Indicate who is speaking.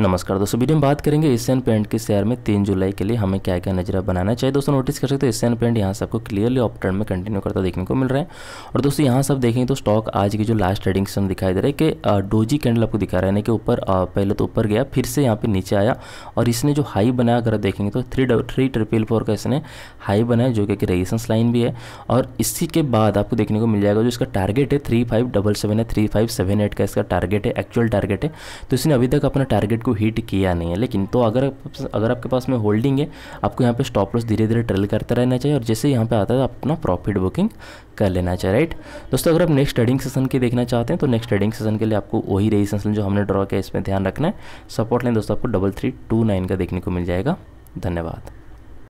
Speaker 1: नमस्कार दोस्तों वीडियो में बात करेंगे एशियन पेंट के शेयर में तीन जुलाई के लिए हमें क्या क्या नजरा बनाना चाहिए दोस्तों नोटिस कर सकते हो एशियन पेंट यहाँ से आपको क्लियरली अप ट्रेंड में कंटिन्यू करता देखने को मिल रहा है और दोस्तों यहाँ सब देखेंगे तो स्टॉक आज की जो लास्ट ट्रेडिंग सेशन दिखाई दे रहा है कि डोजी कैंडल आपको दिखा रहा है कि ऊपर पहले तो ऊपर गया फिर से यहाँ पर नीचे आया और इसने जो हाई बनाया अगर देखेंगे तो थ्री थ्री ट्रिपल फोर का इसने हाई बनाया जो कि रेजिस्टेंस लाइन भी है और इसी के बाद आपको देखने को मिल जाएगा जो इसका टारगेट है थ्री फाइव डबल सेवन है थ्री फाइव सेवन एट का इसका टारगेट है एक्चुअल टारगेट है तो इसने अभी तक अपना टारगेट को हिट किया नहीं है लेकिन तो अगर अगर आपके पास में होल्डिंग है आपको यहाँ पे स्टॉप लॉस धीरे धीरे ट्रेल करते रहना चाहिए और जैसे यहाँ पे आता है तो अपना प्रॉफिट बुकिंग कर लेना चाहिए राइट दोस्तों अगर आप नेक्स्ट ट्रेडिंग सेशन के देखना चाहते हैं तो नेक्स्ट ट्रेडिंग सेशन के लिए आपको वही रेजिस्टेंस जो हमने ड्रॉ किया इसमें ध्यान रखना है सपोर्ट लाइन दोस्तों आपको डबल थ्री टू नाइन का देखने को मिल जाएगा धन्यवाद